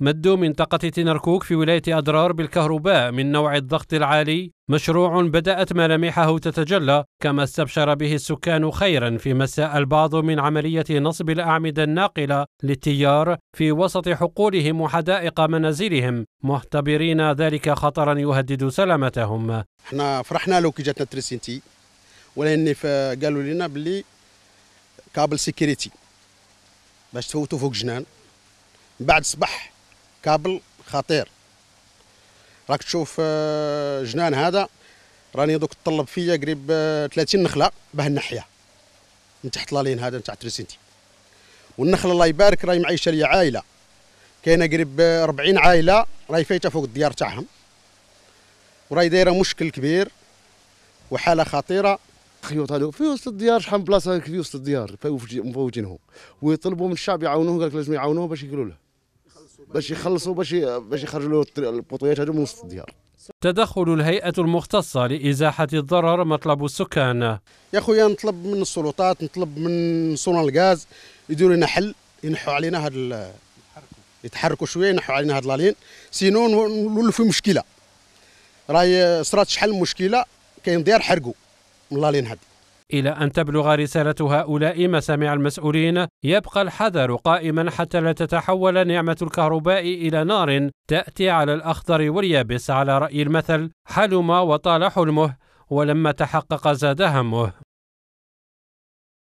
مد منطقة تنركوك في ولاية أدرار بالكهرباء من نوع الضغط العالي مشروع بدأت ملامحه تتجلى كما استبشر به السكان خيرا فيما مساء البعض من عملية نصب الأعمدة الناقلة للتيار في وسط حقولهم وحدائق منازلهم محتبرين ذلك خطرا يهدد سلامتهم احنا فرحنا لو كي جاتنا تريسينتي ولان قالوا لنا باللي كابل سيكيريتي باش تفوتوا فوق جنان بعد صبح كابل خطير راك تشوف آه، جنان هذا راني دوك طلب فيا قريب 30 آه، نخله باه نحيها من تحت لالين هذا نتاع تريسنتي والنخله الله يبارك راهي معيشه ليا عائله كاينه قريب 40 آه، عائله راهي فايته فوق الديار تاعهم وراهي دايره مشكل كبير وحاله خطيره خيوط هذو في وسط الديار شحال من بلاصه في وسط الديار مفوجينهم ويطلبوا من الشعب يعاونوه قال لك لازم يعاونوه باش يقولوا له باش يخلصوا باش باش يخرجوا له البوطويات هذو من وسط الديار تدخل الهيئة المختصة لإزاحة الضرر مطلب السكان يا خويا نطلب من السلطات نطلب من صون الغاز يديروا لنا حل ينحوا علينا هذا يتحركوا شويه ينحوا علينا هاد لالين سينو نولوا في مشكله راهي صرات شحال مشكله كاين ديار حرقوا من لالين هذه إلى أن تبلغ رسالة هؤلاء مسامع المسؤولين يبقى الحذر قائما حتى لا تتحول نعمة الكهرباء إلى نار تأتي على الأخضر واليابس على رأي المثل حلم وطال حلمه ولما تحقق زاد همه